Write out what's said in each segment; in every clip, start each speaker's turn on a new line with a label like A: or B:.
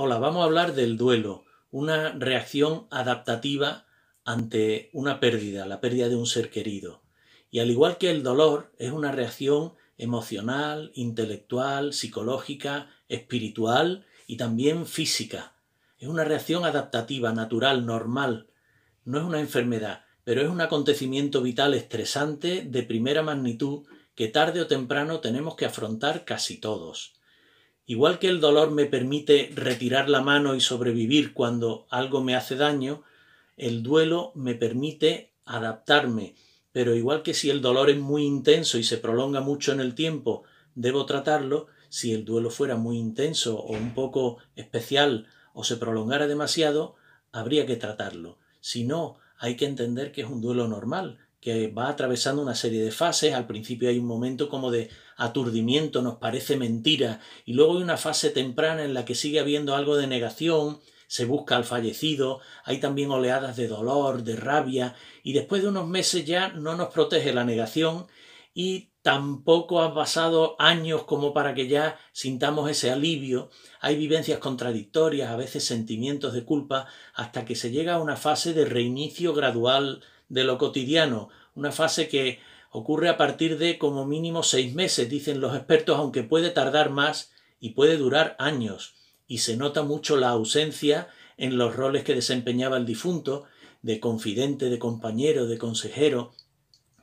A: Hola, vamos a hablar del duelo, una reacción adaptativa ante una pérdida, la pérdida de un ser querido. Y al igual que el dolor, es una reacción emocional, intelectual, psicológica, espiritual y también física. Es una reacción adaptativa, natural, normal. No es una enfermedad, pero es un acontecimiento vital estresante de primera magnitud que tarde o temprano tenemos que afrontar casi todos. Igual que el dolor me permite retirar la mano y sobrevivir cuando algo me hace daño, el duelo me permite adaptarme. Pero igual que si el dolor es muy intenso y se prolonga mucho en el tiempo, debo tratarlo, si el duelo fuera muy intenso o un poco especial o se prolongara demasiado, habría que tratarlo. Si no, hay que entender que es un duelo normal, va atravesando una serie de fases. Al principio hay un momento como de aturdimiento, nos parece mentira, y luego hay una fase temprana en la que sigue habiendo algo de negación, se busca al fallecido, hay también oleadas de dolor, de rabia, y después de unos meses ya no nos protege la negación y tampoco han pasado años como para que ya sintamos ese alivio. Hay vivencias contradictorias, a veces sentimientos de culpa, hasta que se llega a una fase de reinicio gradual de lo cotidiano, una fase que ocurre a partir de como mínimo seis meses, dicen los expertos, aunque puede tardar más y puede durar años, y se nota mucho la ausencia en los roles que desempeñaba el difunto, de confidente, de compañero, de consejero.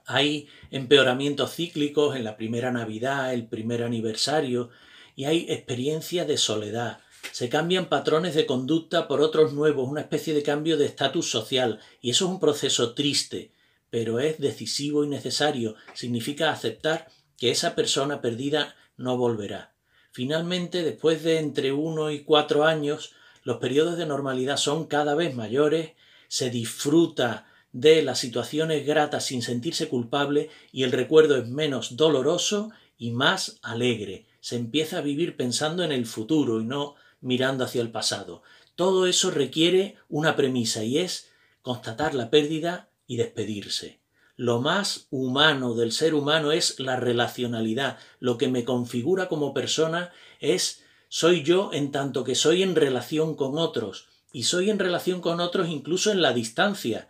A: Hay empeoramientos cíclicos en la primera Navidad, el primer aniversario, y hay experiencia de soledad. Se cambian patrones de conducta por otros nuevos, una especie de cambio de estatus social, y eso es un proceso triste, pero es decisivo y necesario. Significa aceptar que esa persona perdida no volverá. Finalmente, después de entre uno y cuatro años, los periodos de normalidad son cada vez mayores, se disfruta de las situaciones gratas sin sentirse culpable y el recuerdo es menos doloroso y más alegre se empieza a vivir pensando en el futuro y no mirando hacia el pasado. Todo eso requiere una premisa y es constatar la pérdida y despedirse. Lo más humano del ser humano es la relacionalidad. Lo que me configura como persona es soy yo en tanto que soy en relación con otros. Y soy en relación con otros incluso en la distancia,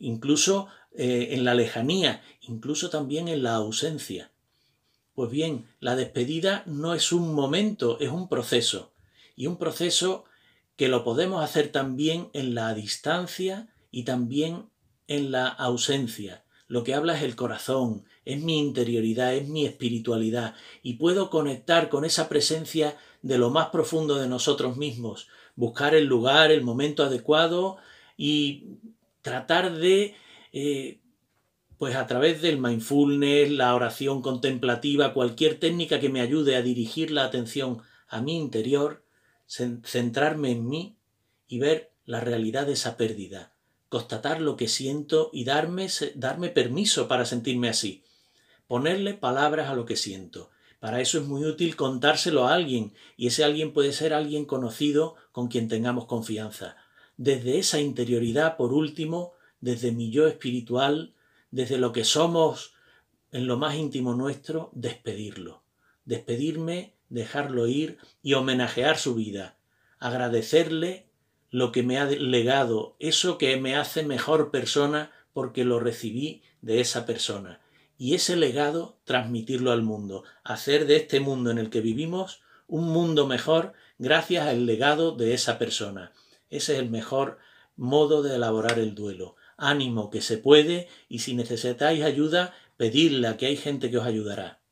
A: incluso eh, en la lejanía, incluso también en la ausencia. Pues bien, la despedida no es un momento, es un proceso. Y un proceso que lo podemos hacer también en la distancia y también en la ausencia. Lo que habla es el corazón, es mi interioridad, es mi espiritualidad, y puedo conectar con esa presencia de lo más profundo de nosotros mismos, buscar el lugar, el momento adecuado y tratar de eh, pues a través del mindfulness, la oración contemplativa, cualquier técnica que me ayude a dirigir la atención a mi interior, centrarme en mí y ver la realidad de esa pérdida, constatar lo que siento y darme, darme permiso para sentirme así, ponerle palabras a lo que siento. Para eso es muy útil contárselo a alguien, y ese alguien puede ser alguien conocido con quien tengamos confianza. Desde esa interioridad, por último, desde mi yo espiritual, desde lo que somos en lo más íntimo nuestro, despedirlo, despedirme, dejarlo ir y homenajear su vida, agradecerle lo que me ha legado, eso que me hace mejor persona porque lo recibí de esa persona. Y ese legado transmitirlo al mundo, hacer de este mundo en el que vivimos un mundo mejor gracias al legado de esa persona. Ese es el mejor modo de elaborar el duelo ánimo que se puede y si necesitáis ayuda, pedidla, que hay gente que os ayudará.